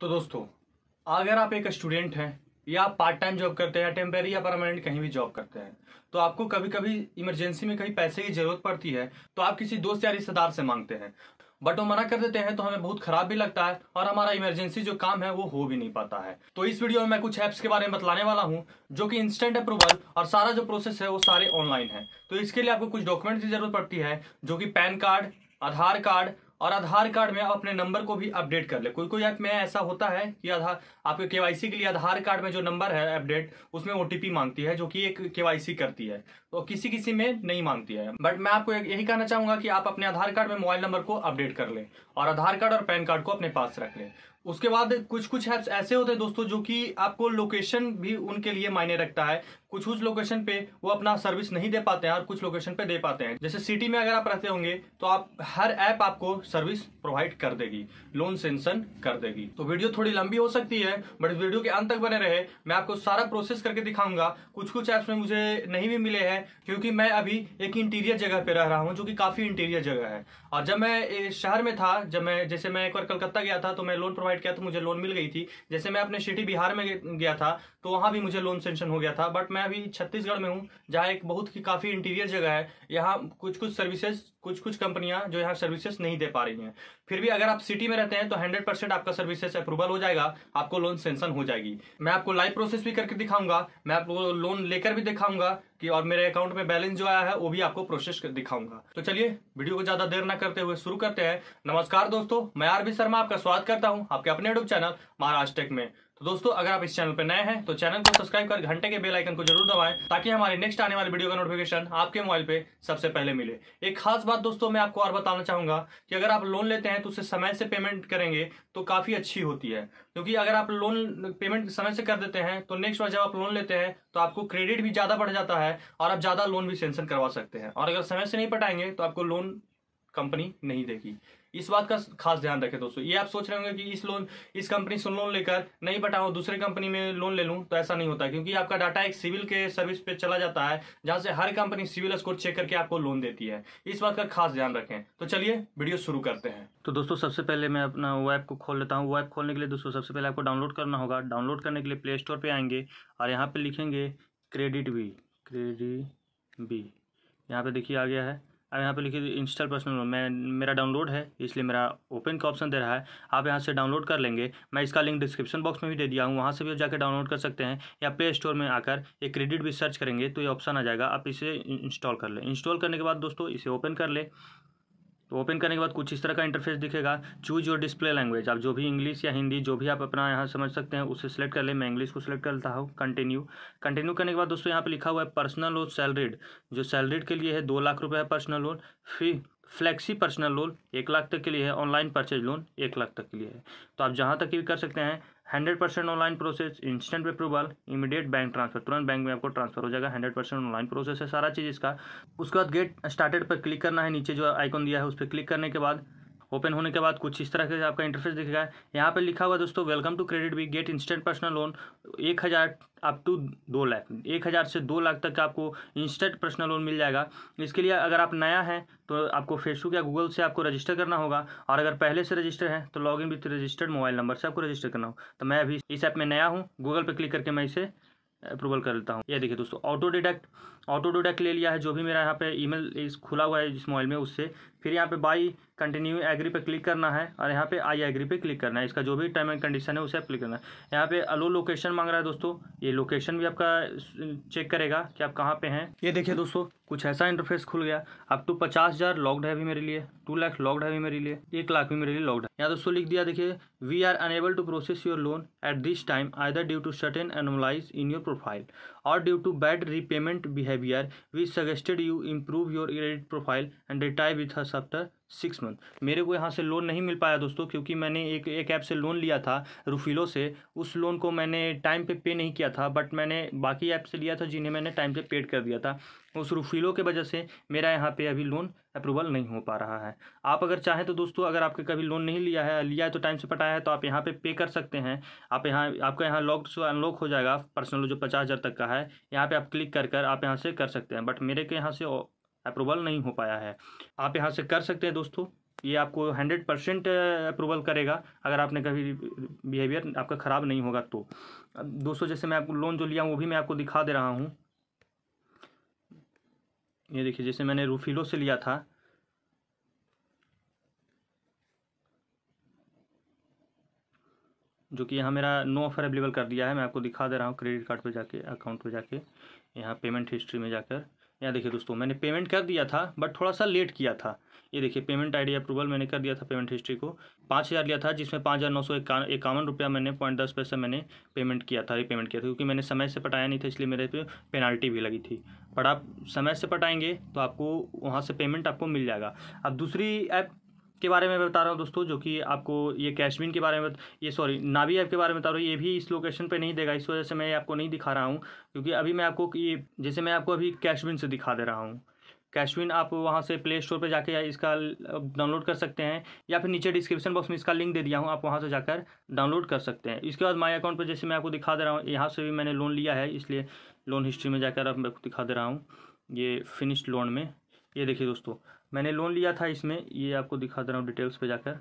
तो दोस्तों अगर आप एक स्टूडेंट हैं या आप पार्ट टाइम जॉब करते हैं या टेम्पेरी या परमानेंट कहीं भी जॉब करते हैं तो आपको कभी कभी इमरजेंसी में कहीं पैसे की जरूरत पड़ती है तो आप किसी दोस्त या रिश्तेदार से मांगते हैं बट वो मना कर देते हैं तो हमें बहुत खराब भी लगता है और हमारा इमरजेंसी जो काम है वो हो भी नहीं पाता है तो इस वीडियो में मैं कुछ ऐप्स के बारे में बताने वाला हूँ जो कि इंस्टेंट अप्रूवल और सारा जो प्रोसेस है वो सारे ऑनलाइन है तो इसके लिए आपको कुछ डॉक्यूमेंट की जरूरत पड़ती है जो कि पैन कार्ड आधार कार्ड और आधार कार्ड में आप अपने नंबर को भी अपडेट कर ले कोई कोई ऐप में ऐसा होता है कि आधार आपके केवाईसी के लिए आधार कार्ड में जो नंबर है अपडेट उसमें ओटीपी मांगती है जो कि एक केवाईसी करती है तो किसी किसी में नहीं मांगती है बट मैं आपको यही कहना चाहूंगा कि आप अपने आधार कार्ड में मोबाइल नंबर को अपडेट कर लें और आधार कार्ड और पैन कार्ड को अपने पास रख लें उसके बाद कुछ कुछ ऐप्स ऐसे होते हैं दोस्तों जो कि आपको लोकेशन भी उनके लिए मायने रखता है कुछ कुछ लोकेशन पे वो अपना सर्विस नहीं दे पाते हैं और कुछ लोकेशन पे दे पाते हैं जैसे सिटी में अगर आप रहते होंगे तो आप हर ऐप आपको सर्विस प्रोवाइड कर देगी लोन सेंशन कर देगी तो वीडियो थोड़ी लंबी हो सकती है बट वीडियो के अंत तक बने रहे मैं आपको सारा प्रोसेस करके दिखाऊंगा कुछ कुछ ऐप्स में मुझे नहीं भी मिले हैं क्योंकि मैं अभी एक इंटीरियर जगह पे रह रहा हूँ जो की काफी इंटीरियर जगह है और जब मैं शहर में था जब मैं जैसे मैं एक बार कलकत्ता गया था तो मैं लोन प्रोवाइड प्रोवाइड किया तो मुझे लोन मिल गई थी जैसे मैं अपने सिटी बिहार में गया था तो वहाँ भी मुझे लोन सेंशन हो गया था बट मैं अभी छत्तीसगढ़ में हूँ जहाँ एक बहुत ही काफ़ी इंटीरियर जगह है यहाँ कुछ कुछ सर्विसेज कुछ कुछ कंपनियाँ जो यहाँ सर्विसेज नहीं दे पा रही हैं फिर भी अगर आप सिटी में रहते हैं तो 100 परसेंट आपका सर्विसेज अप्रूवल हो जाएगा आपको लोन सेंशन हो जाएगी मैं आपको लाइव प्रोसेस भी करके दिखाऊंगा मैं आपको लोन लेकर भी दिखाऊंगा कि और मेरे अकाउंट में बैलेंस जो आया है वो भी आपको प्रोसेस दिखाऊंगा तो चलिए वीडियो को ज्यादा देर ना करते हुए शुरू करते हैं नमस्कार दोस्तों मैं आरबी शर्मा आपका स्वागत करता हूँ आपके अपने यूट्यूब चैनल महाराष्ट्र में तो दोस्तों अगर आप इस चैनल पर नए हैं तो चैनल को सब्सक्राइब कर घंटे के बेल आइकन को जरूर दबाएं ताकि हमारे नेक्स्ट आने वाले वीडियो का नोटिफिकेशन आपके मोबाइल पे सबसे पहले मिले एक खास बात दोस्तों मैं आपको और बताना चाहूंगा कि अगर आप लोन लेते हैं तो उसे समय से पेमेंट करेंगे तो काफी अच्छी होती है क्योंकि अगर आप लोन पेमेंट समय से कर देते हैं तो नेक्स्ट बार जब आप लोन लेते हैं तो आपको क्रेडिट भी ज्यादा बढ़ जाता है और आप ज्यादा लोन भी सेंशन करवा सकते हैं और अगर समय से नहीं पटाएंगे तो आपको लोन कंपनी नहीं देगी इस बात का खास ध्यान रखें दोस्तों ये आप सोच रहे होंगे कि इस लोन इस कंपनी से लोन लेकर नहीं बटाओ दूसरे कंपनी में लोन ले लूँ तो ऐसा नहीं होता क्योंकि आपका डाटा एक सिविल के सर्विस पे चला जाता है जहाँ से हर कंपनी सिविल स्कोर चेक करके आपको लोन देती है इस बात का खास ध्यान रखें तो चलिए वीडियो शुरू करते हैं तो दोस्तों सबसे पहले मैं अपना ऐप को खोल लेता हूँ ऐप खोलने के लिए दोस्तों सबसे पहले आपको डाउनलोड करना होगा डाउनलोड करने के लिए प्ले स्टोर पर आएंगे और यहाँ पर लिखेंगे क्रेडिट बी क्रेडिट बी यहाँ पर देखिए आ गया है अब यहाँ पे लिखिए इंस्टॉल पर्सनल मैं मेरा डाउनलोड है इसलिए मेरा ओपन का ऑप्शन दे रहा है आप यहाँ से डाउनलोड कर लेंगे मैं इसका लिंक डिस्क्रिप्शन बॉक्स में भी दे दिया हूँ वहाँ से भी आप जाकर डाउनलोड कर सकते हैं या प्ले स्टोर में आकर ये क्रेडिट भी सर्च करेंगे तो ये ऑप्शन आ जाएगा आप इसे इंस्टॉल कर लें इंस्टॉल करने के बाद दोस्तों इसे ओपन कर लें तो ओपन करने के बाद कुछ इस तरह का इंटरफेस दिखेगा चूज योर डिस्प्ले लैंग्वेज आप जो भी इंग्लिश या हिंदी जो भी आप अपना यहाँ समझ सकते हैं उसे सेलेक्ट कर ले मैं इंग्लिश को सिलेक्ट करता हूँ कंटिन्यू कंटिन्यू करने के बाद दोस्तों यहाँ पर लिखा हुआ है पर्सनल लोन सैलरीड जो सैलरीड के लिए है दो लाख रुपये है पर्सनल लोन फिर फ्लेक्सी पर्सनल लोन एक लाख तक के लिए है ऑनलाइन परचेज लोन एक लाख तक के लिए है तो आप जहाँ तक भी कर सकते हैं hundred percent online process instant approval immediate bank transfer तुरंत बैंक में आपको ट्रांसफर हो जाएगा हंड्रेड परसेंट ऑनलाइन प्रोसेस है सारा चीज़ इसका उसके बाद गेट स्टार्टेड पर क्लिक करना है नीचे जो आइकॉन दिया है उस पर क्लिक करने के बाद ओपन होने के बाद कुछ इस तरह से आपका इंटरफेस दिखेगा यहाँ पर लिखा हुआ दोस्तों welcome to credit B get instant personal loan एक हज़ार अप टू दो लाख एक हज़ार से दो लाख तक आपको इंस्टेंट पर्सनल लोन मिल जाएगा इसके लिए अगर आप नया हैं तो आपको फेसबुक या गूगल से आपको रजिस्टर करना होगा और अगर पहले से रजिस्टर है तो log in with registered mobile number से आपको रजिस्टर करना हो तो मैं अभी इस ऐप में नया हूँ गूगल पर क्लिक करके मैं इसे अप्रूवल कर लेता हूँ ये देखिए दोस्तों ऑटो डिडक्ट ऑटो डिडक्ट ले लिया है जो भी मेरा यहाँ पे ईमेल इस खुला हुआ है जिस मोबाइल में उससे फिर यहाँ पे बाई कंटिन्यू एग्री पे क्लिक करना है और यहाँ पे आई एग्री पे क्लिक करना है इसका जो भी टर्म एंड कंडीशन है उसे आप क्लिक करना है यहाँ पे अलो लोकेशन मांग रहा है दोस्तों ये लोकेशन भी आपका चेक करेगा कि आप कहाँ पे हैं ये देखिए दोस्तों कुछ ऐसा इंटरफेस खुल गया अब तो पचास हज़ार लॉक्ड है भी मेरे लिए टू लाख लॉक्ड है भी मेरे लिए एक लाख भी मेरे लिए लॉक्ड है यहाँ दोस्तों लिख दिया देखिए we are unable to process your loan at this time there due to certain anomalies in your profile or due to bad repayment behavior, we suggested you improve your credit profile and retire with us after six month मेरे को यहाँ से loan नहीं मिल पाया दोस्तों क्योंकि मैंने एक एक ऐप से लोन लिया था रूफिलो से उस लोन को मैंने टाइम पे पे नहीं किया था बट मैंने बाकी ऐप से लिया था जिन्हें मैंने टाइम से पेड कर दिया था उस रूफिलो के वजह से मेरा यहाँ पे अभी लोन अप्रूवल नहीं हो पा रहा है आप अगर चाहें तो दोस्तों अगर आपके कभी लोन नहीं लिया है लिया है तो टाइम से पटाया है तो आप यहाँ पे पे कर सकते हैं आप यहाँ आपका यहाँ लॉक से अनलॉक हो जाएगा पर्सनल जो पचास हज़ार तक का है यहाँ पर आप क्लिक कर कर आप यहाँ से कर सकते हैं बट मेरे के यहाँ से अप्रूवल नहीं हो पाया है आप यहाँ से कर सकते हैं दोस्तों ये आपको हंड्रेड परसेंट अप्रूवल करेगा अगर आपने कभी बिहेवियर आपका ख़राब नहीं होगा तो दोस्तों जैसे मैं आपको लोन जो लिया वो भी मैं आपको दिखा दे रहा हूँ ये देखिए जैसे मैंने रूफिलो से लिया था जो कि यहाँ मेरा नो ऑफर अवेलेबल कर दिया है मैं आपको दिखा दे रहा हूँ क्रेडिट कार्ड पर जाके अकाउंट पर जाके यहाँ पेमेंट हिस्ट्री में जाकर यहाँ देखिए दोस्तों मैंने पेमेंट कर दिया था बट थोड़ा सा लेट किया था ये देखिए पेमेंट आईडी अप्रूवल मैंने कर दिया था पेमेंट हिस्ट्री को पाँच हज़ार लिया था जिसमें पाँच हज़ार नौ सौ इक्यावन रुपया मैंने पॉइंट दस पैसे मैंने पेमेंट किया था रिपेमेंट किया था क्योंकि मैंने समय से पटाया नहीं था इसलिए मेरे पे पेनाल्टी भी लगी थी बट आप समय से पटाएंगे तो आपको वहाँ से पेमेंट आपको मिल जाएगा अब दूसरी ऐप के बारे में बता रहा हूँ दोस्तों जो कि आपको ये कैशबिन के बारे में ये सॉरी नावी ऐप के बारे में बता रहा हूँ ये भी इस लोकेशन पे नहीं देगा इस वजह से मैं आपको नहीं दिखा रहा हूँ क्योंकि अभी मैं आपको ये जैसे मैं आपको अभी कैशबिन से दिखा दे रहा हूँ कैशविन आप वहाँ से प्ले स्टोर पर जाकर इसका डाउनलोड कर सकते हैं या फिर नीचे डिस्क्रिप्शन बॉक्स में इसका लिंक दे दिया हूँ आप वहाँ से जाकर डाउनलोड कर सकते हैं इसके बाद माई अकाउंट पर जैसे मैं आपको दिखा दे रहा हूँ यहाँ से भी मैंने लोन लिया है इसलिए लोन हिस्ट्री में जाकर आपको दिखा दे रहा हूँ ये फिनिश्ड लोन में ये देखिए दोस्तों मैंने लोन लिया था इसमें ये आपको दिखा दे रहा हूँ डिटेल्स पे जाकर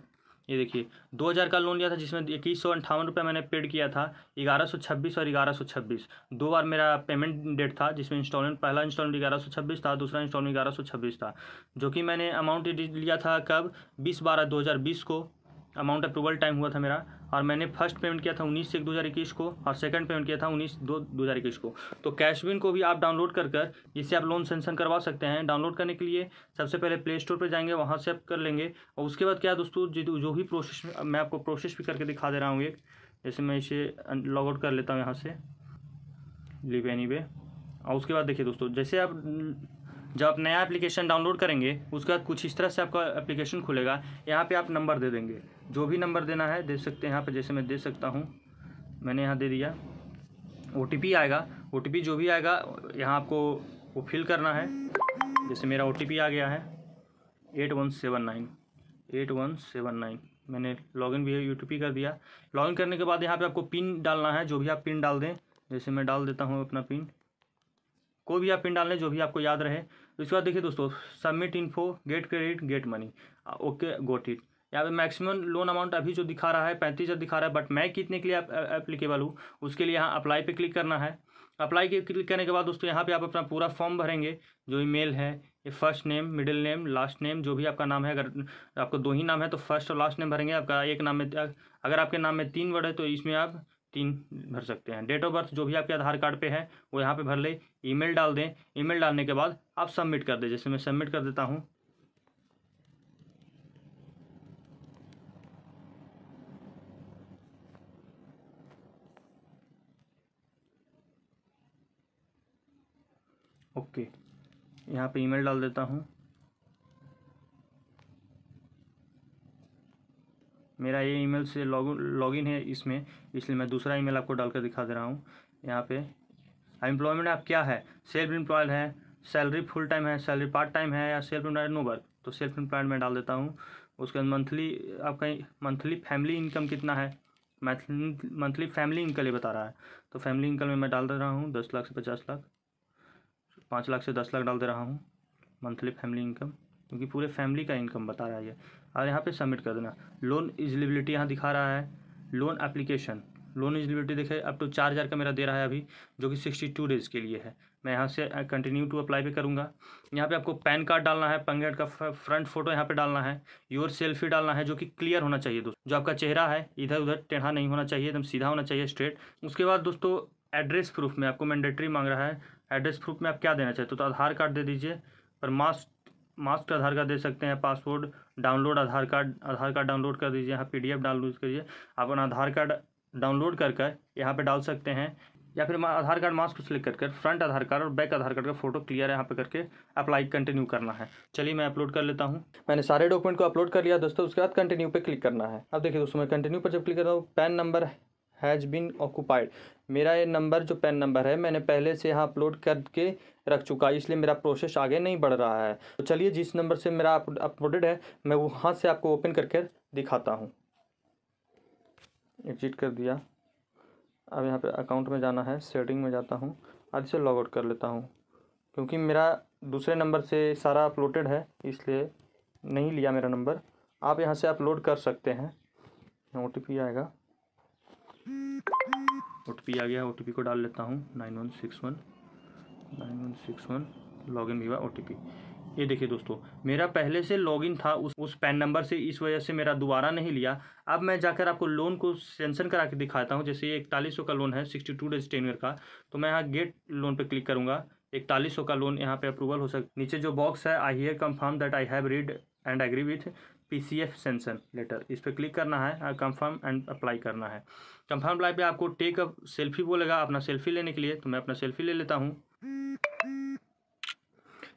ये देखिए दो हज़ार का लोन लिया था जिसमें इक्कीस सौ अंठावन रुपये मैंने पेड किया था ग्यारह सौ छब्बीस और ग्यारह सौ छब्बीस दो बार मेरा पेमेंट डेट था जिसमें इंस्टॉलमेंट पहला इंस्टॉलमेंट ग्यारह सौ छब्बीस था दूसरा इंस्टॉलमेंट ग्यारह सौ छब्बीस था जो कि मैंने अमाउंट लिया था कब बीस बारह दो हज़ार बीस को अमाउंट अप्रूवल टाइम हुआ था मेरा और मैंने फर्स्ट पेमेंट किया था उन्नीस एक दो हज़ार इक्कीस को और सेकंड पेमेंट किया था उन्नीस दो दो हज़ार इक्कीस को तो कैशविन को भी आप डाउनलोड कर कर जिससे आप लोन सेंसन करवा सकते हैं डाउनलोड करने के लिए सबसे पहले प्ले स्टोर पर जाएंगे वहाँ से आप कर लेंगे और उसके बाद क्या दोस्तों तो जो भी प्रोसेस मैं आपको प्रोसेस भी करके दिखा दे रहा हूँ एक जैसे मैं इसे लॉग आउट कर लेता हूँ यहाँ से लिप एनी और उसके बाद देखिए दोस्तों जैसे आप जब आप नया एप्लीकेशन डाउनलोड करेंगे उसके बाद कुछ इस तरह से आपका एप्लीकेशन खुलेगा यहाँ पे आप नंबर दे देंगे जो भी नंबर देना है दे सकते हैं यहाँ पे जैसे मैं दे सकता हूँ मैंने यहाँ दे दिया ओ आएगा ओ जो भी आएगा यहाँ आपको वो फिल करना है जैसे मेरा ओ आ गया है eight one seven nine eight one seven nine मैंने लॉगिन भी यू कर दिया लॉगिन करने के बाद यहाँ पे आपको पिन डालना है जो भी आप पिन डाल दें जैसे मैं डाल देता हूँ अपना पिन कोई भी आप पिन डाल लें जो भी आपको याद रहे उसके बाद देखिए दोस्तों submit info get credit get money okay got it यहाँ पे मैक्सिमम लोन अमाउंट अभी जो दिखा रहा है पैंतीस हज़ार दिखा रहा है बट मैं कितने के लिए अप्लीकेबल हूँ उसके लिए यहाँ अप्लाई पे क्लिक करना है अप्लाई के क्लिक करने के बाद दोस्तों यहाँ पे आप अपना पूरा फॉर्म भरेंगे जो ईमेल है ये first name middle name last name जो भी आपका नाम है अगर आपको दो ही नाम है तो फर्स्ट और लास्ट नेम भरेंगे आपका एक नाम में अगर आपके नाम में तीन वर्ड है तो इसमें आप तीन भर सकते हैं डेट ऑफ बर्थ जो भी आपके आधार कार्ड पे है वो यहाँ पे भर ले ईमेल डाल दें ईमेल डालने के बाद आप सबमिट कर दें जैसे मैं सबमिट कर देता हूँ ओके यहाँ पे ईमेल डाल देता हूँ मेरा ये ईमेल से लॉग लॉगिन है इसमें इसलिए मैं दूसरा ईमेल आपको डालकर दिखा दे रहा हूँ यहाँ पे एम्प्लॉयमेंट आप क्या है सेल्फ एम्प्लॉयड है सैलरी फुल टाइम है सैलरी पार्ट टाइम है या सेल्फ एम्प्लॉयड नो वर्क तो सेल्फ एम्प्लॉयड में डाल देता हूँ उसके बाद मंथली आपका मंथली फैमिली इनकम कितना है मंथली फैमिली इनकम ये बता रहा है तो फैमिली इनकम में मैं डाल दे रहा हूँ दस लाख से पचास लाख पाँच लाख से दस लाख डाल दे रहा हूँ मंथली फैमिली इनकम क्योंकि पूरे फैमिली का इनकम बता रहा है ये और यहाँ पे सबमिट कर देना लोन एलिजिबिलिटी यहाँ दिखा रहा है लोन एप्लीकेशन लोन एलिजिबिलिटी देखे अप टू तो चार हज़ार का मेरा दे रहा है अभी जो कि सिक्सटी टू डेज़ के लिए है मैं यहाँ से कंटिन्यू टू अप्लाई भी करूँगा यहाँ पे आपको पैन कार्ड डालना है पैन कार्ड का फ्रंट फोटो यहाँ पे डालना है योर सेल्फी डालना है जो कि क्लियर होना चाहिए दोस्तों जो आपका चेहरा है इधर उधर टेढ़ा नहीं होना चाहिए एकदम सीधा होना चाहिए स्ट्रेट उसके बाद दोस्तों एड्रेस प्रूफ में आपको मैंडेटरी मांग रहा है एड्रेस प्रूफ में आप क्या देना चाहते हो तो आधार कार्ड दे दीजिए पर मास्ट मास्क आधार कार्ड दे सकते हैं passport download Aadhaar card Aadhaar card download कर दीजिए यहाँ पी डाउनलोड करिए आप अपना आधार कार्ड डाउनलोड कर कर यहाँ पर डाल सकते हैं या फिर आधार कार्ड मास्क को सिलेक्ट कर कर फ्रंट आधार कार्ड और बैक आधार कार्ड का फोटो क्लियर यहाँ पे करके अप्लाई कंटिन्यू करना है चलिए मैं अपलोड कर लेता हूँ मैंने सारे डॉक्यूमेंट को अपलोड कर लिया दोस्तों उसके बाद कंटिन्यू पे क्लिक करना है अब देखिए दोस्तों मैं कंटिन्यू पर जब क्लिक कर रहा हूँ PAN number has been occupied मेरा ये नंबर जो पेन नंबर है मैंने पहले से यहाँ अपलोड करके रख चुका है इसलिए मेरा प्रोसेस आगे नहीं बढ़ रहा है तो चलिए जिस नंबर से मेरा अपलोडेड है मैं वहाँ से आपको ओपन करके दिखाता हूँ एग्जिट कर दिया अब यहाँ पे अकाउंट में जाना है सेटिंग में जाता हूँ आज से लॉग आउट कर लेता हूँ क्योंकि मेरा दूसरे नंबर से सारा अपलोडेड है इसलिए नहीं लिया मेरा नंबर आप यहाँ से अपलोड कर सकते हैं ओ आएगा ओ आ गया ओ को डाल लेता हूँ nine one six one nine one six one log in हुआ ओ ये देखिए दोस्तों मेरा पहले से लॉगिन था उस उस पैन नंबर से इस वजह से मेरा दोबारा नहीं लिया अब मैं जाकर आपको लोन को सेंसन करा के दिखाता हूँ जैसे ये इकतालीस का लोन है सिक्सटी टू डेज टेन का तो मैं यहाँ गेट लोन पर क्लिक करूँगा इकतालीस का लोन यहाँ पे अप्रूवल हो सकता नीचे जो बॉक्स है I here confirm that I have read and agree with PCF sanction letter इस पर क्लिक करना है कंफर्म एंड अप्लाई करना है कंफर्म अप्लाई पे आपको टेक अप सेल्फी बोलेगा अपना सेल्फी लेने के लिए तो मैं अपना सेल्फी ले लेता हूँ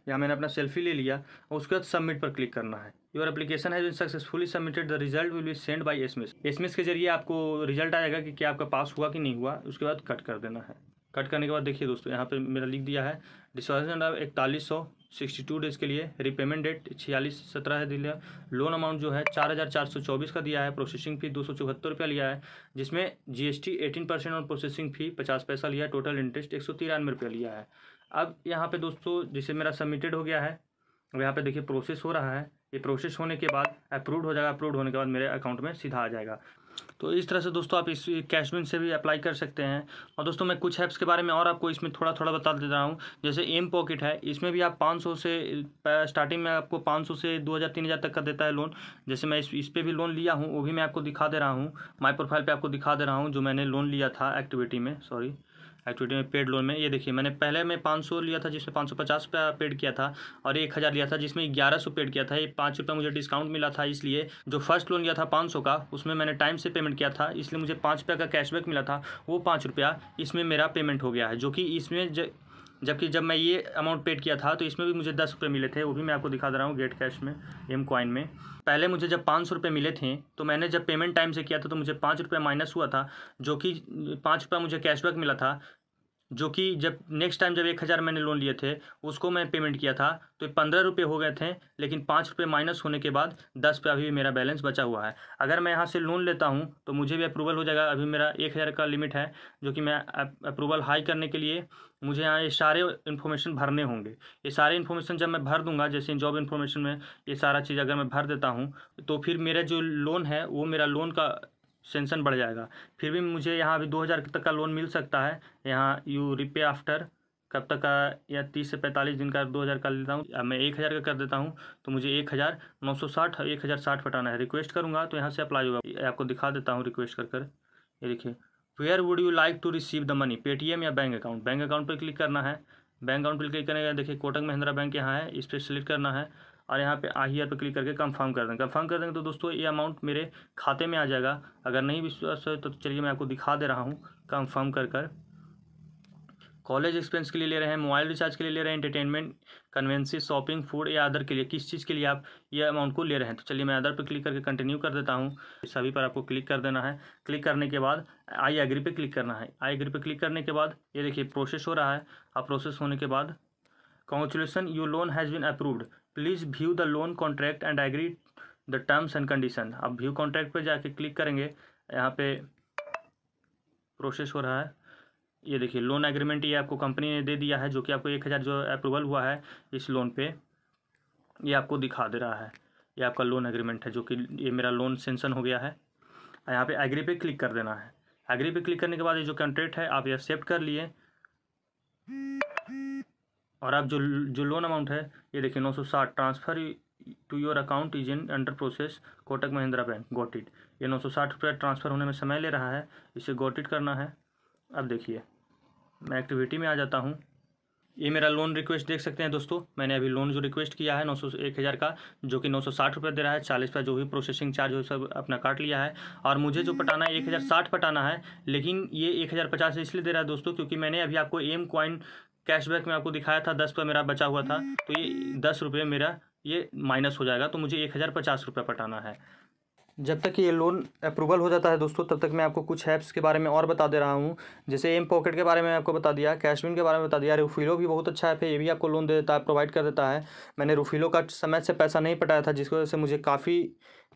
या मैंने अपना सेल्फी ले लिया और उसके बाद सबमिट पर क्लिक करना है योर एप्लीकेशन है जो successfully submitted the result will be send by SMS SMS के जरिए आपको रिजल्ट आएगा कि क्या आपका पास हुआ कि नहीं हुआ उसके बाद कट कर देना है कट करने के बाद देखिए दोस्तों यहाँ पे मेरा लिख दिया है डिस्पर्सन अब इकतालीस सौ सिक्सटी टू डेज़ के लिए रिपेमेंट डेट छियालीस सत्रह है दिल्ली लोन अमाउंट जो है चार हज़ार चार सौ चौबीस का दिया है प्रोसेसिंग फ़ी दो सौ चौहत्तर रुपया लिया है जिसमें G S T eighteen percent और प्रोसेसिंग फ़ी पचास पैसा लिया है टोटल इंटरेस्ट एक सौ तिरानवे रुपया लिया है अब यहाँ पर दोस्तों जिसे मेरा सबमिटेड हो गया है अब यहाँ पर देखिए प्रोसेस हो रहा है ये प्रोसेस होने के बाद अप्रूव हो जाएगा अप्रूव होने के बाद मेरे अकाउंट में सीधा आ जाएगा तो इस तरह से दोस्तों आप इस कैशविन से भी अप्लाई कर सकते हैं और दोस्तों मैं कुछ ऐप्स के बारे में और आपको इसमें थोड़ा थोड़ा बता दे रहा हूँ जैसे एम पॉकेट है इसमें भी आप 500 से स्टार्टिंग में आपको 500 से 2000 3000 तक का देता है लोन जैसे मैं इस इस पर भी लोन लिया हूँ वो भी मैं आपको दिखा दे रहा हूँ माई प्रोफाइल पर आपको दिखा दे रहा हूँ जो मैंने लोन लिया था एक्टिविटी में सॉरी एक्टिविटी में पेड लोन में ये देखिए मैंने पहले मैं पाँच सौ लिया था जिसमें पाँच सौ पचास रुपया पेड किया था और एक हज़ार लिया था जिसमें ग्यारह सौ पेड किया था ये पाँच रुपया मुझे डिस्काउंट मिला था इसलिए जो फर्स्ट लोन लिया था पाँच सौ का उसमें मैंने टाइम से पेमेंट किया था इसलिए मुझे पाँच रुपये का कैशबैक मिला था वो पाँच रुपया इसमें मेरा पेमेंट हो गया है जो कि इसमें जबकि जब मैं ये अमाउंट पेड किया था तो इसमें भी मुझे दस रुपये मिले थे वो भी मैं आपको दिखा दे रहा हूँ गेट कैश में एम कॉइन में पहले मुझे जब पाँच सौ रुपये मिले थे तो मैंने जब पेमेंट टाइम से किया था तो मुझे पाँच रुपये माइनस हुआ था जो कि पाँच रुपये मुझे कैशबैक मिला था जो कि जब नेक्स्ट टाइम जब एक हज़ार मैंने लोन लिए थे उसको मैं पेमेंट किया था तो पंद्रह रुपये हो गए थे लेकिन पाँच रुपये माइनस होने के बाद दस रुपये अभी भी मेरा बैलेंस बचा हुआ है अगर मैं यहाँ से लोन लेता हूँ तो मुझे भी अप्रूवल हो जाएगा अभी मेरा एक हज़ार का लिमिट है जो कि मैं अप्रूवल हाई करने के लिए मुझे यहाँ ये सारे इन्फॉर्मेशन भरने होंगे ये सारे इन्फॉर्मेशन जब मैं भर दूंगा जैसे जॉब इन्फॉर्मेशन में ये सारा चीज़ अगर मैं भर देता हूँ तो फिर मेरा जो लोन है वो मेरा लोन का सेंसन बढ़ जाएगा फिर भी मुझे यहाँ अभी दो हज़ार तक का लोन मिल सकता है यहाँ यू रिपे आफ्टर कब तक का या तीस से पैंतालीस दिन का दो हज़ार का लेता हूँ मैं एक हज़ार का कर देता हूँ तो मुझे एक हज़ार नौ सौ साठ एक हज़ार साठ पटाना है रिक्वेस्ट करूँगा तो यहाँ से अप्लाई होगा आपको दिखा देता हूँ रिक्वेस्ट कर कर ये देखिए where would you like to receive the money Paytm या बैंक अकाउंट बैंक अकाउंट पर क्लिक करना है बैंक अकाउंट पर क्लिक करेंगे देखिए कोटक महिंद्रा बैंक यहाँ है इस पर सिलेक्ट करना है और यहाँ पे आई पर क्लिक करके कंफर्म कर देंगे कंफर्म कर देंगे तो दोस्तों ये अमाउंट मेरे खाते में आ जाएगा अगर नहीं विश्वास है तो चलिए मैं आपको दिखा दे रहा हूँ कंफर्म कर कर कॉलेज एक्सपेंस के लिए ले रहे हैं मोबाइल रिचार्ज के लिए ले रहे हैं एंटरटेनमेंट कन्वेंसी शॉपिंग फूड या अदर के लिए किस चीज़ के लिए आप ये अमाउंट को ले रहे हैं तो चलिए मैं अदर पर क्लिक करके कंटिन्यू कर देता हूँ सभी पर आपको क्लिक कर देना है क्लिक करने के बाद आई एग्री पे क्लिक करना है आई एग्री पे क्लिक करने के बाद ये देखिए प्रोसेस हो रहा है अब प्रोसेस होने के बाद congratulations you loan has been approved please view the loan contract and agree the terms and condition आप व्यू कॉन्ट्रैक्ट पर जाके क्लिक करेंगे यहाँ पे प्रोसेस हो रहा है ये देखिए लोन एग्रीमेंट ये आपको कंपनी ने दे दिया है जो कि आपको एक हज़ार जो अप्रूवल हुआ है इस लोन पे ये आपको दिखा दे रहा है ये आपका लोन एग्रीमेंट है जो कि ये मेरा लोन सेंसन हो गया है यहाँ पे एग्री पे क्लिक कर देना है एग्री पे क्लिक करने के बाद ये जो कॉन्ट्रैक्ट है आप ये एक्सेप्ट कर लिए और आप जो जो लोन अमाउंट है ये देखिए साठ transfer to your account is in under process Kotak Mahindra bank गोटिड ये साठ रुपया ट्रांसफ़र होने में समय ले रहा है इसे गोटिड करना है अब देखिए मैं एक्टिविटी में आ जाता हूँ ये मेरा लोन रिक्वेस्ट देख सकते हैं दोस्तों मैंने अभी लोन जो रिक्वेस्ट किया है नौ सौ एक हज़ार का जो कि नौ सौ साठ रुपये दे रहा है चालीस का जो भी प्रोसेसिंग चार्ज हो सब अपना काट लिया है और मुझे जो पटाना है एक हज़ार साठ पटाना है लेकिन ये एक हज़ार पचास इसलिए दे रहा है दोस्तों क्योंकि मैंने अभी आपको एम कॉइन कैशबैक में आपको दिखाया था दस रुपये मेरा बचा हुआ था तो ये दस रुपये मेरा ये माइनस हो जाएगा तो मुझे एक हज़ार पचास रुपये पटाना है जब तक ये लोन अप्रूवल हो जाता है दोस्तों तब तक मैं आपको कुछ ऐप्स के बारे में और बता दे रहा हूँ जैसे एम पॉकेट के बारे में आपको बता दिया कैशविन के बारे में बता दिया रूफिलो भी बहुत अच्छा ऐप है ये भी आपको लोन दे देता है प्रोवाइड कर देता है मैंने रूफिलो का समय से पैसा नहीं पटाया था जिसकी वजह से मुझे काफ़ी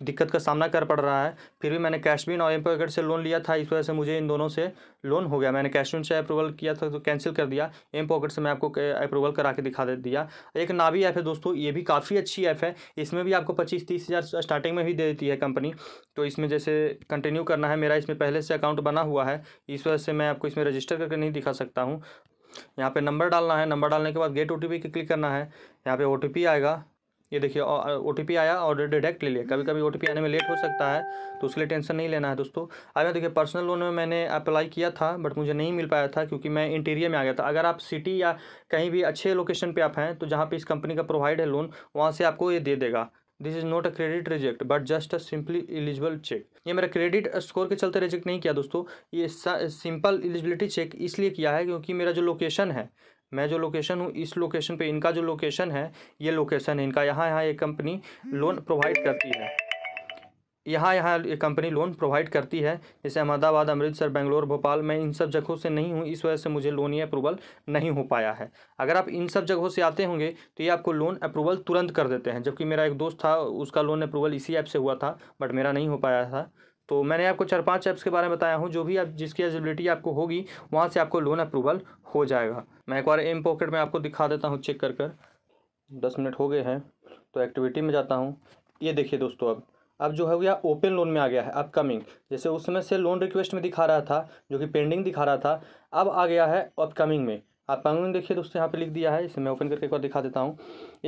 दिक्कत का सामना कर पड़ रहा है फिर भी मैंने कैशबिन और एम पॉकेट से लोन लिया था इस वजह से मुझे इन दोनों से लोन हो गया मैंने कैशबिन से अप्रूवल किया था तो कैंसिल कर दिया एम पॉकेट से मैं आपको अप्रूवल करा के दिखा दिया एक नावी ऐप है दोस्तों ये भी काफ़ी अच्छी ऐप है इसमें भी आपको पच्चीस तीस हज़ार स्टार्टिंग में भी दे देती है कंपनी तो इसमें जैसे कंटिन्यू करना है मेरा इसमें पहले से अकाउंट बना हुआ है इस वजह से मैं आपको इसमें रजिस्टर करके नहीं दिखा सकता हूँ यहाँ पे नंबर डालना है नंबर डालने के बाद गेट ओ पी क्लिक करना है यहाँ पे ओ आएगा ये देखिए ओ टी पी आया और डायरेक्ट ले लिया कभी कभी ओ आने में लेट हो सकता है तो उसके लिए टेंशन नहीं लेना है दोस्तों अब देखिए पर्सनल लोन में मैंने अप्लाई किया था बट मुझे नहीं मिल पाया था क्योंकि मैं इंटीरियर में आ गया था अगर आप सिटी या कहीं भी अच्छे लोकेशन पर आप हैं तो जहाँ पर इस कंपनी का प्रोवाइड है लोन वहाँ से आपको ये दे देगा this is not a credit reject but just a simply eligible check ये मेरा क्रेडिट स्कोर के चलते रिजेक्ट नहीं किया दोस्तों ये सिंपल एलिजिबिलिटी चेक इसलिए किया है क्योंकि मेरा जो लोकेशन है मैं जो लोकेशन हूँ इस लोकेशन पे इनका जो लोकेशन है ये लोकेशन है इनका यहाँ यहाँ ये कंपनी लोन प्रोवाइड करती है यहाँ यहाँ ये कंपनी लोन प्रोवाइड करती है जैसे अहमदाबाद अमृतसर बेंगलोर भोपाल मैं इन सब जगहों से नहीं हूँ इस वजह से मुझे लोन ये अप्रूवल नहीं हो पाया है अगर आप इन सब जगहों से आते होंगे तो ये आपको लोन अप्रूवल तुरंत कर देते हैं जबकि मेरा एक दोस्त था उसका लोन अप्रूवल इसी ऐप से हुआ था बट मेरा नहीं हो पाया था तो मैंने आपको चार पांच ऐप्स के बारे में बताया हूँ जो भी आप जिसकी एलिजिबिलिटी आपको होगी वहाँ से आपको लोन अप्रूवल हो जाएगा मैं एक बार एम पॉकेट में आपको दिखा देता हूँ चेक कर कर दस मिनट हो गए हैं तो एक्टिविटी में जाता हूँ ये देखिए दोस्तों अब अब जो है यह ओपन लोन में आ गया है अपकमिंग जैसे उसमें से लोन रिक्वेस्ट में दिखा रहा था जो कि पेंडिंग दिखा रहा था अब आ गया है अपकमिंग में अपकमिंग देखिए दोस्तों यहाँ पे लिख दिया है इसे मैं ओपन करके एक बार दिखा देता हूँ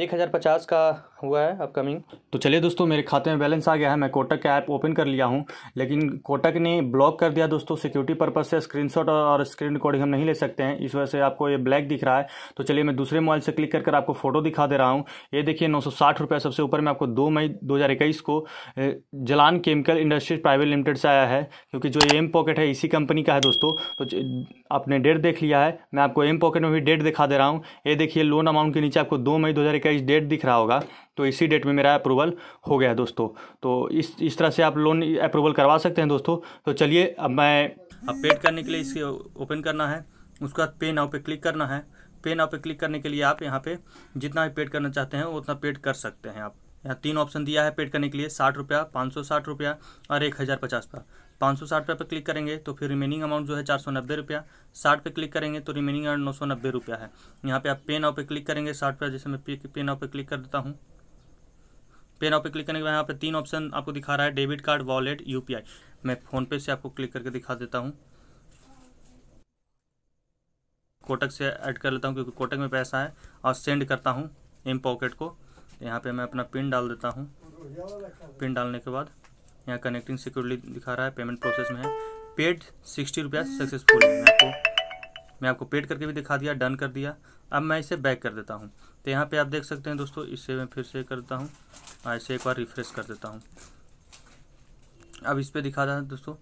एक हज़ार पचास का हुआ है अपकमिंग तो चलिए दोस्तों मेरे खाते में बैलेंस आ गया है मैं कोटक का ऐप ओपन कर लिया हूँ लेकिन कोटक ने ब्लॉक कर दिया दोस्तों सिक्योरिटी पर्पज से स्क्रीनशॉट और स्क्रीन रिकॉर्डिंग हम नहीं ले सकते हैं इस वजह से आपको ये ब्लैक दिख रहा है तो चलिए मैं दूसरे मोबाइल से क्लिक कर कर आपको फ़ोटो दिखा दे रहा हूँ ये देखिए नौ रुपये सबसे ऊपर में आपको दो मई दो को Jalan chemical industries private limited से आया है क्योंकि जो एम पॉकेट है इसी कंपनी का है दोस्तों तो आपने डेट देख लिया है मैं आपको एम पॉकेट में भी डेट दिखा दे रहा हूँ ये देखिए लोन अमाउंट के नीचे आपको दो मई दो इक्कीस डेट दिख रहा होगा तो इसी डेट में मेरा अप्रूवल हो गया है दोस्तों तो इस इस तरह से आप लोन अप्रूवल करवा सकते हैं दोस्तों तो चलिए अब मैं अब पेड करने के लिए इसके ओपन करना है उसके बाद पे नाव पे क्लिक करना है पे नाव पे क्लिक करने के लिए आप यहाँ पे जितना भी पेड करना चाहते हैं उतना पेड कर सकते हैं आप यहाँ तीन ऑप्शन दिया है पेड करने के लिए साठ रुपया पाँच सौ साठ रुपया और एक हज़ार पचास रुपया पाँच सौ साठ रुपये पर क्लिक करेंगे तो फिर रिमेनिंग अमाउंट जो है चार सौ नब्बे रुपया साठ पे क्लिक करेंगे तो रिमेनिंग अमाउंट नौ सौ नब्बे रुपया है यहाँ पे आप पे नाव पे क्लिक करेंगे साठ रुपया जैसे मैं पे, पे नाव पे क्लिक कर देता हूँ पे नाव पे क्लिक करने के बाद यहाँ पे तीन ऑप्शन आपको दिखा रहा है डेबिट कार्ड वॉलेट यू मैं फ़ोनपे से आपको क्लिक करके दिखा देता हूँ कोटक से ऐड कर लेता हूँ क्योंकि कोटक में पैसा है और सेंड करता हूँ एम पॉकेट को यहाँ पर मैं अपना पिन डाल देता हूँ पिन डालने के बाद यहाँ कनेक्टिंग सिक्योरली दिखा रहा है पेमेंट प्रोसेस में है पेड सिक्सटी रुपया सक्सेसफुल है मैं आपको मैं आपको पेड करके भी दिखा दिया डन कर दिया अब मैं इसे बैक कर देता हूँ तो यहाँ पे आप देख सकते हैं दोस्तों इसे मैं फिर से कर देता हूँ हाँ, इसे एक बार रिफ्रेश कर देता हूँ अब इस पर दिखा रहा है दोस्तों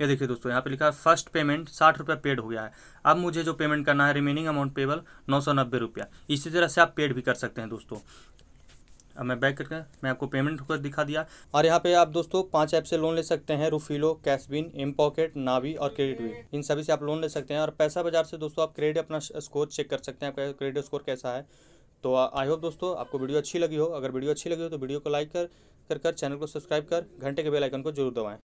ये देखिए दोस्तों यहाँ पे लिखा है फर्स्ट पेमेंट साठ रुपया पेड हो गया है अब मुझे जो पेमेंट करना है रिमेनिंग अमाउंट पेबल नौ सौ नब्बे रुपया इसी तरह से आप पेड भी कर सकते हैं दोस्तों अब मैं बैक करके मैं आपको पेमेंट होकर दिखा दिया और यहाँ पे आप दोस्तों पांच ऐप से लोन ले सकते हैं रूफिलो कैशबिन एम पॉकेट नावी और क्रेडिट हम्म। भी इन सभी से आप लोन ले सकते हैं और पैसा बाजार से दोस्तों आप क्रेडिट अपना स्कोर चेक कर सकते हैं आपका क्रेडिट स्कोर कैसा है तो आई होप दोस्तों आपको वीडियो अच्छी लगी हो अगर वीडियो अच्छी लगी हो तो वीडियो को लाइक कर कर, चैनल को सब्सक्राइब कर घंटे के बेलाइकन को जरूर दबाएँ